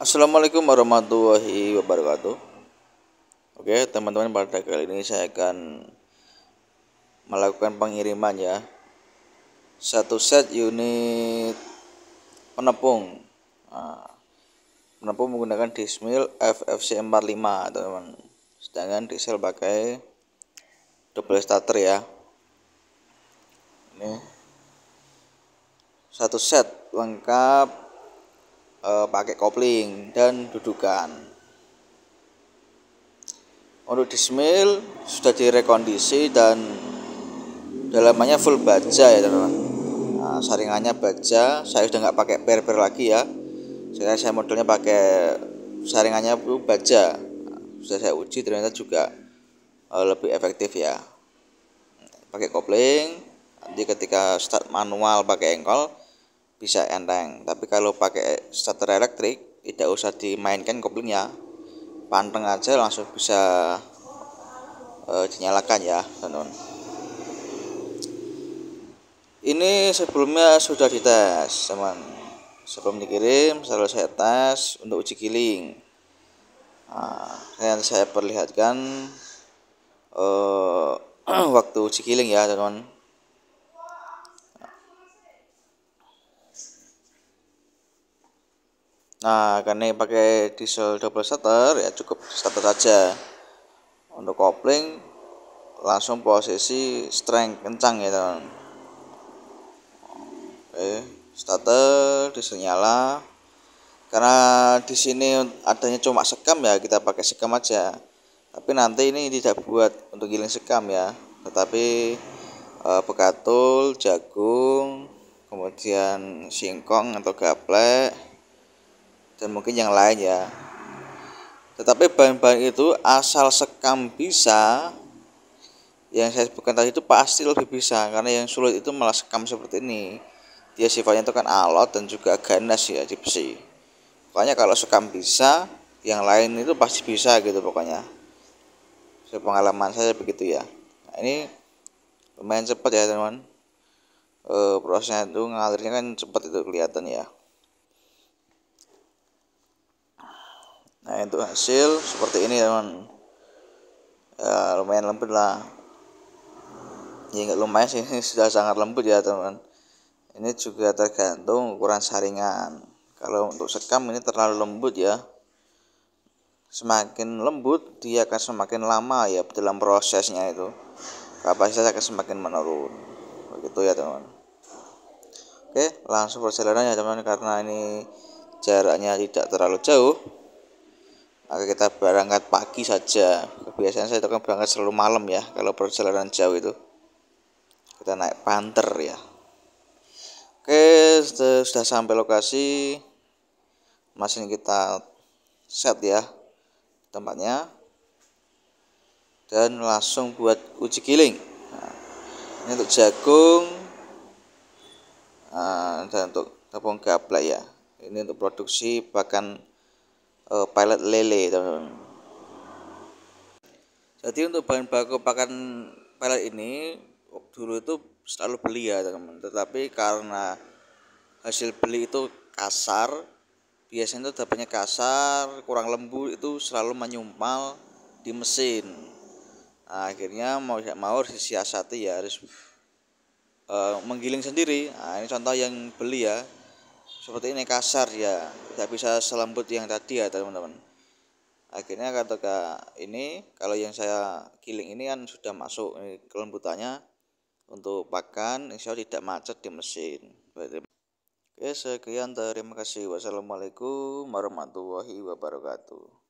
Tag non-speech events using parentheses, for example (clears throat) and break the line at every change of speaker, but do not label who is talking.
Assalamualaikum warahmatullahi wabarakatuh. Oke, teman-teman pada kali ini saya akan melakukan pengiriman ya. Satu set unit penepung. Nah, penepung menggunakan dismil FFC 45, teman-teman sedangkan diesel pakai double starter ya ini satu set lengkap e, pakai kopling dan dudukan untuk dismil sudah direkondisi dan dalamannya full baja ya teman-teman nah, saringannya baja saya sudah nggak pakai per-per lagi ya sekarang saya modelnya pakai saringannya itu baja sudah saya uji ternyata juga uh, lebih efektif ya pakai kopling nanti ketika start manual pakai engkol bisa enteng tapi kalau pakai starter elektrik tidak usah dimainkan koplingnya panteng aja langsung bisa uh, dinyalakan ya teman ini sebelumnya sudah dites teman sebelum dikirim selalu saya tes untuk uji giling Nah, yang saya perlihatkan uh, (clears throat) waktu cikiling ya teman-teman. Nah, karena pakai diesel double starter ya cukup starter saja. Untuk kopling langsung posisi strength kencang ya teman. Oke, starter disenyala karena di sini adanya cuma sekam ya kita pakai sekam aja tapi nanti ini tidak buat untuk giling sekam ya tetapi e, eh, bekatul jagung kemudian singkong atau gaplek dan mungkin yang lain ya tetapi bahan-bahan itu asal sekam bisa yang saya sebutkan tadi itu pasti lebih bisa karena yang sulit itu malah sekam seperti ini dia sifatnya itu kan alot dan juga ganas ya di besi pokoknya kalau sekam bisa yang lain itu pasti bisa gitu pokoknya sepengalaman saya begitu ya nah, ini lumayan cepat ya teman e, eh, prosesnya itu ngalirnya kan cepat itu kelihatan ya nah itu hasil seperti ini teman ya, lumayan lembut lah ya nggak lumayan sih ini (laughs) sudah sangat lembut ya teman ini juga tergantung ukuran saringan kalau untuk sekam ini terlalu lembut ya semakin lembut dia akan semakin lama ya dalam prosesnya itu kapasitas akan semakin menurun begitu ya teman oke langsung perjalanan ya teman karena ini jaraknya tidak terlalu jauh maka kita berangkat pagi saja kebiasaan saya itu kan berangkat selalu malam ya kalau perjalanan jauh itu kita naik panter ya oke sudah sampai lokasi mesin kita set ya tempatnya dan langsung buat uji giling nah, ini untuk jagung nah, dan untuk tepung gaplek ya ini untuk produksi pakan uh, pilot lele teman-teman jadi untuk bahan baku pakan pilot ini dulu itu selalu beli ya teman-teman tetapi karena hasil beli itu kasar biasanya itu dapatnya kasar kurang lembut itu selalu menyumpal di mesin nah, akhirnya mau mau harus disiasati ya harus uh, menggiling sendiri nah, ini contoh yang beli ya seperti ini kasar ya tidak bisa selembut yang tadi ya teman-teman akhirnya ketika ini kalau yang saya giling ini kan sudah masuk kelembutannya untuk pakan insya Allah tidak macet di mesin ya sekian. Terima kasih. Wassalamualaikum warahmatullahi wabarakatuh.